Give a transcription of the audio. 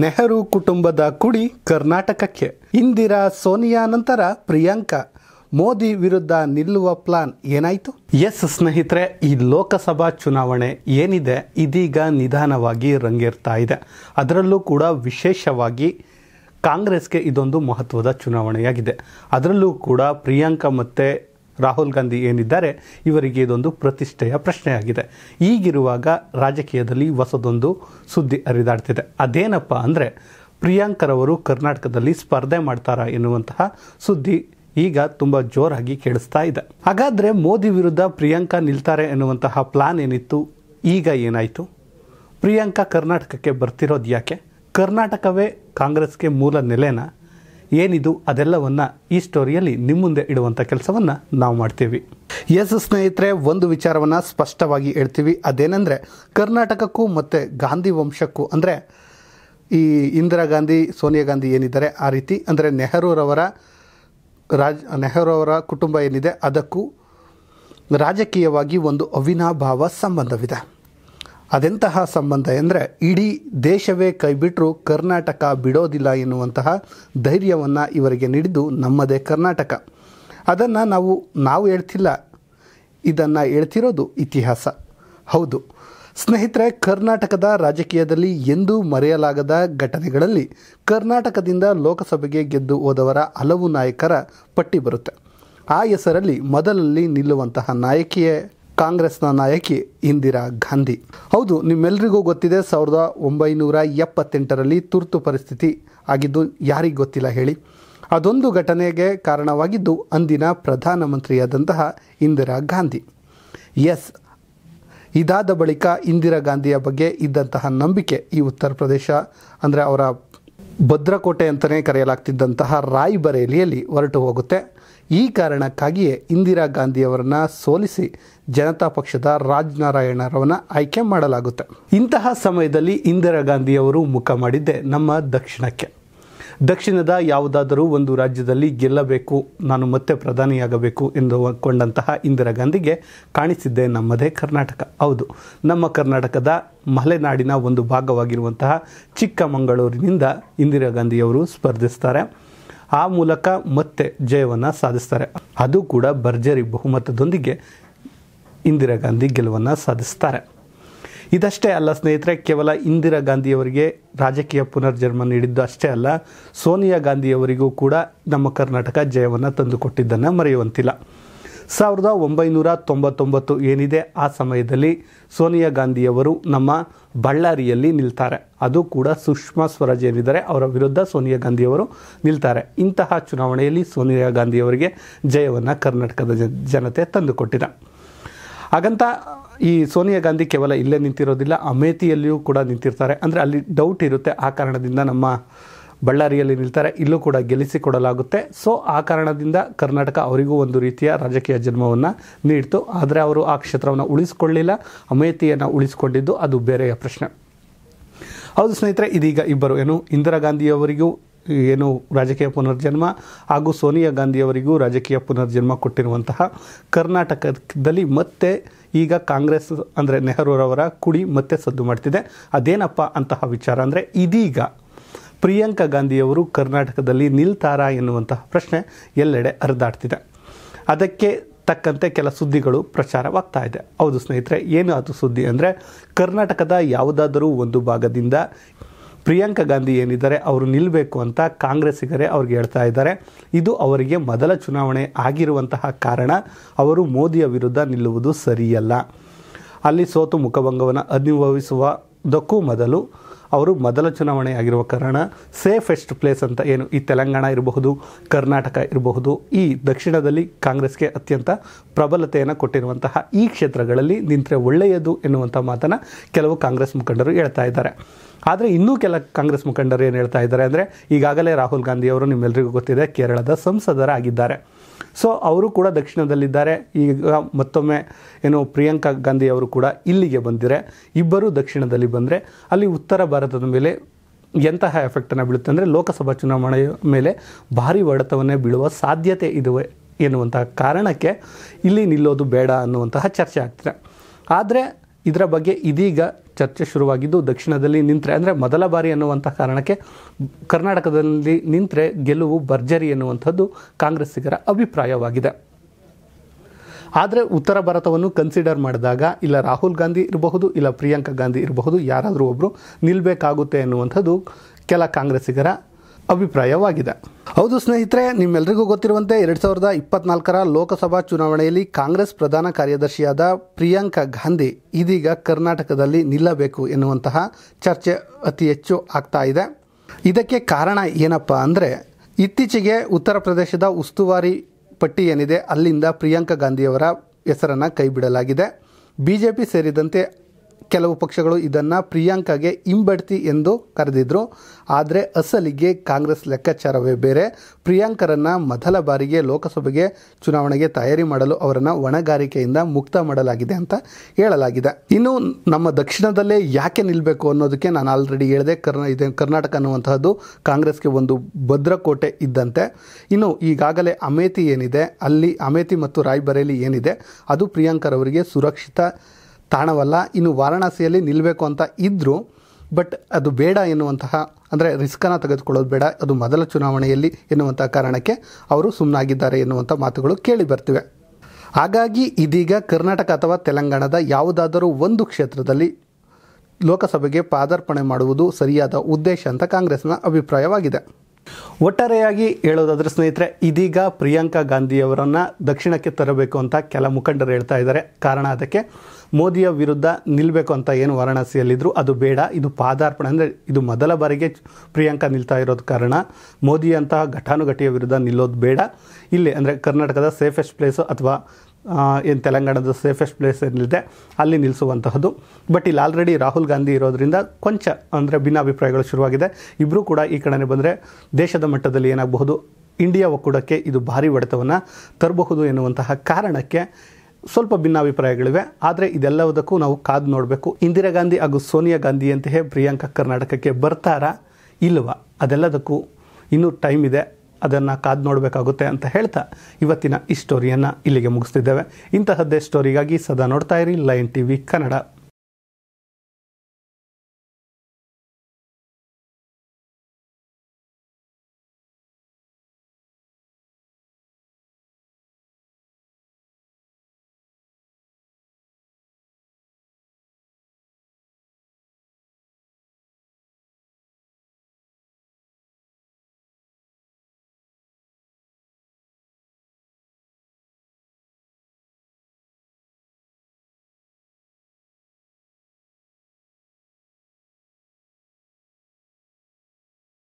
ನೆಹರು ಕುಟುಂಬದ ಕುಡಿ ಕರ್ನಾಟಕಕ್ಕೆ ಇಂದಿರಾ ಸೋನಿಯಾ ನಂತರ ಪ್ರಿಯಾಂಕಾ ಮೋದಿ ವಿರುದ್ಧ ನಿಲ್ಲುವ ಪ್ಲಾನ್ ಏನಾಯ್ತು ಎಸ್ ಸ್ನೇಹಿತರೆ ಈ ಲೋಕಸಭಾ ಚುನಾವಣೆ ಏನಿದೆ ಇದೀಗ ನಿಧಾನವಾಗಿ ರಂಗೇರ್ತಾ ಇದೆ ಅದರಲ್ಲೂ ಕೂಡ ವಿಶೇಷವಾಗಿ ಕಾಂಗ್ರೆಸ್ಗೆ ಇದೊಂದು ಮಹತ್ವದ ಚುನಾವಣೆಯಾಗಿದೆ ಅದರಲ್ಲೂ ಕೂಡ ಪ್ರಿಯಾಂಕಾ ಮತ್ತೆ ರಾಹುಲ್ ಗಾಂಧಿ ಏನಿದ್ದಾರೆ ಇವರಿಗೆ ಇದೊಂದು ಪ್ರತಿಷ್ಠೆಯ ಪ್ರಶ್ನೆಯಾಗಿದೆ ಈಗಿರುವಾಗ ರಾಜಕೀಯದಲ್ಲಿ ಹೊಸದೊಂದು ಸುದ್ದಿ ಹರಿದಾಡ್ತಿದೆ ಅದೇನಪ್ಪ ಅಂದರೆ ಪ್ರಿಯಾಂಕರವರು ಕರ್ನಾಟಕದಲ್ಲಿ ಸ್ಪರ್ಧೆ ಮಾಡ್ತಾರಾ ಎನ್ನುವಂತಹ ಸುದ್ದಿ ಈಗ ತುಂಬ ಜೋರಾಗಿ ಕೇಳಿಸ್ತಾ ಇದೆ ಹಾಗಾದರೆ ಮೋದಿ ವಿರುದ್ಧ ಪ್ರಿಯಾಂಕಾ ನಿಲ್ತಾರೆ ಎನ್ನುವಂತಹ ಪ್ಲಾನ್ ಏನಿತ್ತು ಈಗ ಏನಾಯಿತು ಪ್ರಿಯಾಂಕಾ ಕರ್ನಾಟಕಕ್ಕೆ ಬರ್ತಿರೋದು ಯಾಕೆ ಕರ್ನಾಟಕವೇ ಕಾಂಗ್ರೆಸ್ಗೆ ಮೂಲ ನೆಲೆನಾ ಏನಿದು ಅದೆಲ್ಲವನ್ನು ಈ ಸ್ಟೋರಿಯಲ್ಲಿ ನಿಮ್ಮ ಮುಂದೆ ಇಡುವಂಥ ಕೆಲಸವನ್ನು ನಾವು ಮಾಡ್ತೀವಿ ಎಸ್ ಸ್ನೇಹಿತರೆ ಒಂದು ವಿಚಾರವನ್ನು ಸ್ಪಷ್ಟವಾಗಿ ಹೇಳ್ತೀವಿ ಅದೇನೆಂದರೆ ಕರ್ನಾಟಕಕ್ಕೂ ಮತ್ತು ಗಾಂಧಿ ವಂಶಕ್ಕೂ ಅಂದರೆ ಈ ಇಂದಿರಾ ಗಾಂಧಿ ಸೋನಿಯಾ ಗಾಂಧಿ ಏನಿದ್ದಾರೆ ಆ ರೀತಿ ಅಂದರೆ ನೆಹರೂರವರ ರಾಜ್ ನೆಹರೂರವರ ಕುಟುಂಬ ಏನಿದೆ ಅದಕ್ಕೂ ರಾಜಕೀಯವಾಗಿ ಒಂದು ಅವಿನಾಭಾವ ಸಂಬಂಧವಿದೆ ಅದೆಂತಹ ಸಂಬಂಧ ಎಂದರೆ ಇಡೀ ದೇಶವೇ ಕೈಬಿಟ್ಟರೂ ಕರ್ನಾಟಕ ಬಿಡೋದಿಲ್ಲ ಎನ್ನುವಂತಹ ಧೈರ್ಯವನ್ನು ಇವರಿಗೆ ನೀಡಿದ್ದು ನಮ್ಮದೇ ಕರ್ನಾಟಕ ಅದನ್ನು ನಾವು ನಾವು ಹೇಳ್ತಿಲ್ಲ ಇದನ್ನು ಹೇಳ್ತಿರೋದು ಇತಿಹಾಸ ಹೌದು ಸ್ನೇಹಿತರೆ ಕರ್ನಾಟಕದ ರಾಜಕೀಯದಲ್ಲಿ ಎಂದೂ ಮರೆಯಲಾಗದ ಘಟನೆಗಳಲ್ಲಿ ಕರ್ನಾಟಕದಿಂದ ಲೋಕಸಭೆಗೆ ಗೆದ್ದು ಹೋದವರ ಹಲವು ನಾಯಕರ ಪಟ್ಟಿ ಬರುತ್ತೆ ಆ ಹೆಸರಲ್ಲಿ ಮೊದಲಲ್ಲಿ ನಿಲ್ಲುವಂತಹ ನಾಯಕಿಯೇ ಕಾಂಗ್ರೆಸ್ನ ನಾಯಕಿ ಇಂದಿರಾ ಗಾಂಧಿ ಹೌದು ನಿಮ್ಮೆಲ್ರಿಗೂ ಗೊತ್ತಿದೆ ಸಾವಿರದ ಒಂಬೈನೂರ ಎಪ್ಪತ್ತೆಂಟರಲ್ಲಿ ತುರ್ತು ಪರಿಸ್ಥಿತಿ ಆಗಿದ್ದು ಯಾರಿಗೆ ಗೊತ್ತಿಲ್ಲ ಹೇಳಿ ಅದೊಂದು ಘಟನೆಗೆ ಕಾರಣವಾಗಿದ್ದು ಅಂದಿನ ಪ್ರಧಾನಮಂತ್ರಿಯಾದಂತಹ ಇಂದಿರಾ ಗಾಂಧಿ ಎಸ್ ಇದಾದ ಬಳಿಕ ಇಂದಿರಾ ಗಾಂಧಿಯ ಬಗ್ಗೆ ಇದ್ದಂತಹ ನಂಬಿಕೆ ಈ ಉತ್ತರ ಪ್ರದೇಶ ಅಂದರೆ ಅವರ ಭದ್ರಕೋಟೆ ಅಂತಲೇ ಕರೆಯಲಾಗ್ತಿದ್ದಂತಹ ರಾಯ್ಬರೇಲಿಯಲ್ಲಿ ಹೊರಟು ಹೋಗುತ್ತೆ ಈ ಕಾರಣಕ್ಕಾಗಿಯೇ ಇಂದಿರಾ ಗಾಂಧಿಯವರನ್ನು ಸೋಲಿಸಿ ಜನತಾ ಪಕ್ಷದ ರಾಜನಾರಾಯಣರವನ್ನ ಆಯ್ಕೆ ಮಾಡಲಾಗುತ್ತೆ ಇಂತಹ ಸಮಯದಲ್ಲಿ ಇಂದಿರಾ ಗಾಂಧಿಯವರು ಮುಖ ಮಾಡಿದ್ದೆ ನಮ್ಮ ದಕ್ಷಿಣಕ್ಕೆ ದಕ್ಷಿಣದ ಯಾವುದಾದರೂ ಒಂದು ರಾಜ್ಯದಲ್ಲಿ ಗೆಲ್ಲಬೇಕು ನಾನು ಮತ್ತೆ ಪ್ರಧಾನಿಯಾಗಬೇಕು ಎಂದು ಕೊಂಡಂತಹ ಇಂದಿರಾ ಗಾಂಧಿಗೆ ಕಾಣಿಸಿದ್ದೆ ನಮ್ಮದೇ ಕರ್ನಾಟಕ ಹೌದು ನಮ್ಮ ಕರ್ನಾಟಕದ ಮಲೆನಾಡಿನ ಒಂದು ಭಾಗವಾಗಿರುವಂತಹ ಚಿಕ್ಕಮಗಳೂರಿನಿಂದ ಇಂದಿರಾ ಗಾಂಧಿಯವರು ಸ್ಪರ್ಧಿಸ್ತಾರೆ ಆ ಮೂಲಕ ಮತ್ತೆ ಜಯವನ್ನು ಸಾಧಿಸ್ತಾರೆ ಅದು ಕೂಡ ಭರ್ಜರಿ ಬಹುಮತದೊಂದಿಗೆ ಇಂದಿರಾ ಗಾಂಧಿ ಗೆಲುವನ್ನು ಸಾಧಿಸ್ತಾರೆ ಇದಷ್ಟೇ ಅಲ್ಲ ಸ್ನೇಹಿತರೆ ಕೇವಲ ಇಂದಿರಾ ಗಾಂಧಿಯವರಿಗೆ ರಾಜಕೀಯ ಪುನರ್ಜನ್ಮ ನೀಡಿದ್ದು ಅಷ್ಟೇ ಅಲ್ಲ ಸೋನಿಯಾ ಗಾಂಧಿಯವರಿಗೂ ಕೂಡ ನಮ್ಮ ಕರ್ನಾಟಕ ಜಯವನ್ನು ತಂದುಕೊಟ್ಟಿದ್ದನ್ನು ಮರೆಯುವಂತಿಲ್ಲ ಸಾವಿರದ ಒಂಬೈನೂರ ತೊಂಬತ್ತೊಂಬತ್ತು ಏನಿದೆ ಆ ಸಮಯದಲ್ಲಿ ಸೋನಿಯಾ ಗಾಂಧಿಯವರು ನಮ್ಮ ಬಳ್ಳಾರಿಯಲ್ಲಿ ನಿಲ್ತಾರೆ ಅದು ಕೂಡ ಸುಷ್ಮಾ ಸ್ವರಾಜ್ ಏನಿದ್ದಾರೆ ಅವರ ವಿರುದ್ಧ ಸೋನಿಯಾ ಗಾಂಧಿಯವರು ನಿಲ್ತಾರೆ ಇಂತಹ ಚುನಾವಣೆಯಲ್ಲಿ ಸೋನಿಯಾ ಗಾಂಧಿಯವರಿಗೆ ಜಯವನ್ನು ಕರ್ನಾಟಕದ ಜನತೆ ತಂದುಕೊಟ್ಟಿದೆ ಹಾಗಂತ ಈ ಸೋನಿಯಾ ಗಾಂಧಿ ಕೇವಲ ಇಲ್ಲೇ ನಿಂತಿರೋದಿಲ್ಲ ಅಮೇಥಿಯಲ್ಲಿಯೂ ಕೂಡ ನಿಂತಿರ್ತಾರೆ ಅಂದರೆ ಅಲ್ಲಿ ಡೌಟ್ ಇರುತ್ತೆ ಆ ಕಾರಣದಿಂದ ನಮ್ಮ ಬಳ್ಳಾರಿಯಲ್ಲಿ ನಿಲ್ತಾರೆ ಇಲ್ಲೂ ಕೂಡ ಗೆಲ್ಲಿಸಿಕೊಡಲಾಗುತ್ತೆ ಸೊ ಆ ಕಾರಣದಿಂದ ಕರ್ನಾಟಕ ಅವರಿಗೂ ಒಂದು ರೀತಿಯ ರಾಜಕೀಯ ಜನ್ಮವನ್ನು ನೀಡಿತು ಆದರೆ ಅವರು ಆ ಕ್ಷೇತ್ರವನ್ನು ಉಳಿಸಿಕೊಳ್ಳಿಲ್ಲ ಅಮೇಥಿಯನ್ನು ಉಳಿಸಿಕೊಂಡಿದ್ದು ಅದು ಬೇರೆಯ ಪ್ರಶ್ನೆ ಹೌದು ಸ್ನೇಹಿತರೆ ಇದೀಗ ಇಬ್ಬರು ಏನು ಇಂದಿರಾ ಗಾಂಧಿಯವರಿಗೂ ಏನು ರಾಜಕೀಯ ಪುನರ್ಜನ್ಮ ಹಾಗೂ ಸೋನಿಯಾ ಗಾಂಧಿಯವರಿಗೂ ರಾಜಕೀಯ ಪುನರ್ಜನ್ಮ ಕೊಟ್ಟಿರುವಂತಹ ಕರ್ನಾಟಕದಲ್ಲಿ ಮತ್ತೆ ಈಗ ಕಾಂಗ್ರೆಸ್ ಅಂದರೆ ನೆಹರೂರವರ ಕುಡಿ ಮತ್ತೆ ಸದ್ದು ಮಾಡ್ತಿದೆ ಅದೇನಪ್ಪ ಅಂತಹ ವಿಚಾರ ಅಂದರೆ ಇದೀಗ ಪ್ರಿಯಾಂಕಾ ಗಾಂಧಿಯವರು ಕರ್ನಾಟಕದಲ್ಲಿ ನಿಲ್ತಾರಾ ಎನ್ನುವಂತಹ ಪ್ರಶ್ನೆ ಎಲ್ಲೆಡೆ ಹರಿದಾಡ್ತಿದೆ ಅದಕ್ಕೆ ತಕ್ಕಂತೆ ಕೆಲ ಸುದ್ದಿಗಳು ಪ್ರಚಾರವಾಗ್ತಾ ಇದೆ ಹೌದು ಸ್ನೇಹಿತರೆ ಏನು ಅದು ಸುದ್ದಿ ಅಂದರೆ ಕರ್ನಾಟಕದ ಯಾವುದಾದರೂ ಒಂದು ಭಾಗದಿಂದ ಪ್ರಿಯಾಂಕಾ ಗಾಂಧಿ ಏನಿದ್ದಾರೆ ಅವರು ನಿಲ್ಲಬೇಕು ಅಂತ ಕಾಂಗ್ರೆಸ್ಸಿಗರೇ ಅವ್ರಿಗೆ ಹೇಳ್ತಾ ಇದ್ದಾರೆ ಇದು ಅವರಿಗೆ ಮೊದಲ ಚುನಾವಣೆ ಆಗಿರುವಂತಹ ಕಾರಣ ಅವರು ಮೋದಿಯ ವಿರುದ್ಧ ನಿಲ್ಲುವುದು ಸರಿಯಲ್ಲ ಅಲ್ಲಿ ಸೋತು ಮುಖಭಂಗವನ್ನು ಅನುಭವಿಸುವುದಕ್ಕೂ ಮೊದಲು ಅವರು ಮೊದಲ ಚುನಾವಣೆ ಆಗಿರುವ ಕಾರಣ ಸೇಫೆಸ್ಟ್ ಪ್ಲೇಸ್ ಅಂತ ಏನು ಈ ತೆಲಂಗಾಣ ಇರಬಹುದು ಕರ್ನಾಟಕ ಇರಬಹುದು ಈ ದಕ್ಷಿಣದಲ್ಲಿ ಕಾಂಗ್ರೆಸ್ಗೆ ಅತ್ಯಂತ ಪ್ರಬಲತೆಯನ್ನು ಕೊಟ್ಟಿರುವಂತಹ ಈ ಕ್ಷೇತ್ರಗಳಲ್ಲಿ ನಿಂತರೆ ಒಳ್ಳೆಯದು ಎನ್ನುವಂಥ ಮಾತನ್ನು ಕೆಲವು ಕಾಂಗ್ರೆಸ್ ಮುಖಂಡರು ಹೇಳ್ತಾ ಇದ್ದಾರೆ ಆದರೆ ಇನ್ನೂ ಕೆಲ ಕಾಂಗ್ರೆಸ್ ಮುಖಂಡರು ಏನು ಹೇಳ್ತಾ ಇದ್ದಾರೆ ಅಂದರೆ ಈಗಾಗಲೇ ರಾಹುಲ್ ಗಾಂಧಿಯವರು ನಿಮ್ಮೆಲ್ಲರಿಗೂ ಗೊತ್ತಿದೆ ಕೇರಳದ ಸಂಸದರಾಗಿದ್ದಾರೆ ಸೊ ಅವರು ಕೂಡ ದಕ್ಷಿಣದಲ್ಲಿದ್ದಾರೆ ಈಗ ಮತ್ತೊಮ್ಮೆ ಏನು ಪ್ರಿಯಾಂಕಾ ಗಾಂಧಿ ಅವರು ಕೂಡ ಇಲ್ಲಿಗೆ ಬಂದಿರೆ ಇಬ್ಬರೂ ದಕ್ಷಿಣದಲ್ಲಿ ಬಂದರೆ ಅಲ್ಲಿ ಉತ್ತರ ಭಾರತದ ಮೇಲೆ ಎಂತಹ ಎಫೆಕ್ಟನ್ನು ಬೀಳುತ್ತೆ ಅಂದರೆ ಲೋಕಸಭಾ ಚುನಾವಣೆಯ ಮೇಲೆ ಭಾರಿ ಒಡೆತವನ್ನೇ ಬೀಳುವ ಸಾಧ್ಯತೆ ಇದುವೆ ಎನ್ನುವಂತಹ ಕಾರಣಕ್ಕೆ ಇಲ್ಲಿ ನಿಲ್ಲೋದು ಬೇಡ ಅನ್ನುವಂತಹ ಚರ್ಚೆ ಆಗ್ತಿದೆ ಆದರೆ ಇದರ ಬಗ್ಗೆ ಇದೀಗ ಚರ್ಚೆ ಶುರುವಾಗಿದ್ದು ದಕ್ಷಿಣದಲ್ಲಿ ನಿಂತರೆ ಅಂದರೆ ಮೊದಲ ಬಾರಿ ಅನ್ನುವಂಥ ಕಾರಣಕ್ಕೆ ಕರ್ನಾಟಕದಲ್ಲಿ ನಿಂತರೆ ಗೆಲುವು ಭರ್ಜರಿ ಎನ್ನುವಂಥದ್ದು ಕಾಂಗ್ರೆಸ್ಸಿಗರ ಅಭಿಪ್ರಾಯವಾಗಿದೆ ಆದರೆ ಉತ್ತರ ಭಾರತವನ್ನು ಕನ್ಸಿಡರ್ ಮಾಡಿದಾಗ ಇಲ್ಲ ರಾಹುಲ್ ಗಾಂಧಿ ಇರಬಹುದು ಇಲ್ಲ ಪ್ರಿಯಾಂಕಾ ಗಾಂಧಿ ಇರಬಹುದು ಯಾರಾದರೂ ಒಬ್ಬರು ನಿಲ್ಲಬೇಕಾಗುತ್ತೆ ಎನ್ನುವಂಥದ್ದು ಕೆಲ ಕಾಂಗ್ರೆಸ್ಸಿಗರ ಅಭಿಪ್ರಾಯವಾಗಿದೆ ಹೌದು ಸ್ನೇಹಿತರೆ ನಿಮ್ಮೆಲ್ಲರಿಗೂ ಗೊತ್ತಿರುವಂತೆ ಎರಡು ಸಾವಿರದ ಇಪ್ಪತ್ನಾಲ್ಕರ ಲೋಕಸಭಾ ಚುನಾವಣೆಯಲ್ಲಿ ಕಾಂಗ್ರೆಸ್ ಪ್ರಧಾನ ಕಾರ್ಯದರ್ಶಿಯಾದ ಪ್ರಿಯಾಂಕಾ ಗಾಂಧಿ ಇದೀಗ ಕರ್ನಾಟಕದಲ್ಲಿ ನಿಲ್ಲಬೇಕು ಎನ್ನುವಂತಹ ಚರ್ಚೆ ಅತಿ ಹೆಚ್ಚು ಆಗ್ತಾ ಇದೆ ಇದಕ್ಕೆ ಕಾರಣ ಏನಪ್ಪ ಅಂದರೆ ಇತ್ತೀಚೆಗೆ ಉತ್ತರ ಪ್ರದೇಶದ ಉಸ್ತುವಾರಿ ಪಟ್ಟಿ ಏನಿದೆ ಅಲ್ಲಿಂದ ಪ್ರಿಯಾಂಕಾ ಗಾಂಧಿಯವರ ಹೆಸರನ್ನು ಕೈಬಿಡಲಾಗಿದೆ ಬಿಜೆಪಿ ಸೇರಿದಂತೆ ಕೆಲವು ಪಕ್ಷಗಳು ಇದನ್ನು ಪ್ರಿಯಾಂಕಾಗೆ ಇಂಬಡ್ತಿ ಎಂದು ಕರೆದಿದ್ರು ಆದರೆ ಅಸಲಿಗೆ ಕಾಂಗ್ರೆಸ್ ಲೆಕ್ಕಾಚಾರವೇ ಬೇರೆ ಪ್ರಿಯಾಂಕರನ್ನು ಮೊದಲ ಬಾರಿಗೆ ಲೋಕಸಭೆಗೆ ಚುನಾವಣೆಗೆ ತಯಾರಿ ಮಾಡಲು ಅವರನ್ನು ಒಣಗಾರಿಕೆಯಿಂದ ಮುಕ್ತ ಮಾಡಲಾಗಿದೆ ಅಂತ ಹೇಳಲಾಗಿದೆ ಇನ್ನು ನಮ್ಮ ದಕ್ಷಿಣದಲ್ಲೇ ಯಾಕೆ ನಿಲ್ಲಬೇಕು ಅನ್ನೋದಕ್ಕೆ ನಾನು ಆಲ್ರೆಡಿ ಹೇಳಿದೆ ಕರ್ನಾ ಇದೆ ಕರ್ನಾಟಕ ಅನ್ನುವಂತಹದ್ದು ಕಾಂಗ್ರೆಸ್ಗೆ ಒಂದು ಭದ್ರಕೋಟೆ ಇದ್ದಂತೆ ಇನ್ನು ಈಗಾಗಲೇ ಅಮೇಥಿ ಏನಿದೆ ಅಲ್ಲಿ ಅಮೇಥಿ ಮತ್ತು ರಾಯ್ಬರೇಲಿ ಏನಿದೆ ಅದು ಪ್ರಿಯಾಂಕರವರಿಗೆ ಸುರಕ್ಷಿತ ತಾಣವಲ್ಲ ಇನ್ನು ವಾರಣಾಸಿಯಲ್ಲಿ ನಿಲ್ಲಬೇಕು ಅಂತ ಇದ್ದರೂ ಬಟ್ ಅದು ಬೇಡ ಎನ್ನುವಂತಹ ಅಂದರೆ ರಿಸ್ಕನ್ನು ತೆಗೆದುಕೊಳ್ಳೋದು ಬೇಡ ಅದು ಮೊದಲ ಚುನಾವಣೆಯಲ್ಲಿ ಎನ್ನುವಂಥ ಕಾರಣಕ್ಕೆ ಅವರು ಸುಮ್ಮನಾಗಿದ್ದಾರೆ ಎನ್ನುವಂಥ ಮಾತುಗಳು ಕೇಳಿ ಬರ್ತಿವೆ ಹಾಗಾಗಿ ಇದೀಗ ಕರ್ನಾಟಕ ಅಥವಾ ತೆಲಂಗಾಣದ ಯಾವುದಾದರೂ ಒಂದು ಕ್ಷೇತ್ರದಲ್ಲಿ ಲೋಕಸಭೆಗೆ ಪಾದಾರ್ಪಣೆ ಮಾಡುವುದು ಸರಿಯಾದ ಉದ್ದೇಶ ಅಂತ ಕಾಂಗ್ರೆಸ್ನ ಅಭಿಪ್ರಾಯವಾಗಿದೆ ಒಟ್ಟಾರೆಯಾಗಿ ಹೇಳೋದಾದ್ರೆ ಸ್ನೇಹಿತರೆ ಇದೀಗ ಪ್ರಿಯಾಂಕಾ ಗಾಂಧಿಯವರನ್ನು ದಕ್ಷಿಣಕ್ಕೆ ತರಬೇಕು ಅಂತ ಕೆಲ ಮುಖಂಡರು ಹೇಳ್ತಾ ಇದ್ದಾರೆ ಕಾರಣ ಅದಕ್ಕೆ ಮೋದಿಯ ವಿರುದ್ಧ ನಿಲ್ಲಬೇಕು ಅಂತ ಏನು ವಾರಾಣಸಿಯಲ್ಲಿದ್ದರು ಅದು ಬೇಡ ಇದು ಪಾದಾರ್ಪಣೆ ಅಂದರೆ ಇದು ಮೊದಲ ಬಾರಿಗೆ ಪ್ರಿಯಾಂಕಾ ನಿಲ್ತಾ ಇರೋದು ಕಾರಣ ಮೋದಿಯಂತಹ ಘಟಾನುಘಟಿಯ ವಿರುದ್ಧ ನಿಲ್ಲೋದು ಬೇಡ ಇಲ್ಲಿ ಅಂದರೆ ಕರ್ನಾಟಕದ ಸೇಫೆಸ್ಟ್ ಪ್ಲೇಸು ಅಥವಾ ಏನು ತೆಲಂಗಾಣದ ಸೇಫೆಸ್ಟ್ ಪ್ಲೇಸ್ ಏನಿದೆ ಅಲ್ಲಿ ನಿಲ್ಲಿಸುವಂತಹದ್ದು ಬಟ್ ಇಲ್ಲಿ ಆಲ್ರೆಡಿ ರಾಹುಲ್ ಗಾಂಧಿ ಇರೋದರಿಂದ ಕೊಂಚ ಅಂದರೆ ಭಿನ್ನಾಭಿಪ್ರಾಯಗಳು ಶುರುವಾಗಿದೆ ಇಬ್ಬರೂ ಕೂಡ ಈ ಕಡೆನೇ ಬಂದರೆ ದೇಶದ ಮಟ್ಟದಲ್ಲಿ ಏನಾಗಬಹುದು ಇಂಡಿಯಾ ಒಕ್ಕೂಡಕ್ಕೆ ಇದು ಭಾರಿ ಒಡೆತವನ್ನು ತರಬಹುದು ಎನ್ನುವಂತಹ ಕಾರಣಕ್ಕೆ ಸ್ವಲ್ಪ ಭಿನ್ನಾಭಿಪ್ರಾಯಗಳಿವೆ ಆದರೆ ಇದೆಲ್ಲವುದಕ್ಕೂ ನಾವು ಕಾದು ನೋಡಬೇಕು ಇಂದಿರಾ ಗಾಂಧಿ ಹಾಗೂ ಸೋನಿಯಾ ಗಾಂಧಿ ಅಂತೆಯೇ ಪ್ರಿಯಾಂಕಾ ಕರ್ನಾಟಕಕ್ಕೆ ಬರ್ತಾರಾ ಇಲ್ಲವಾ ಅದೆಲ್ಲದಕ್ಕೂ ಇನ್ನೂ ಟೈಮ್ ಇದೆ ಅದನ್ನು ಕಾದು ನೋಡಬೇಕಾಗುತ್ತೆ ಅಂತ ಹೇಳ್ತಾ ಇವತ್ತಿನ ಈ ಸ್ಟೋರಿಯನ್ನು ಇಲ್ಲಿಗೆ ಮುಗಿಸ್ತಿದ್ದೇವೆ ಇಂತಹದ್ದೇ ಸ್ಟೋರಿಗಾಗಿ ಸದಾ ನೋಡ್ತಾ ಇರಿ ಲೈನ್ ಟಿ ವಿ ಕನ್ನಡ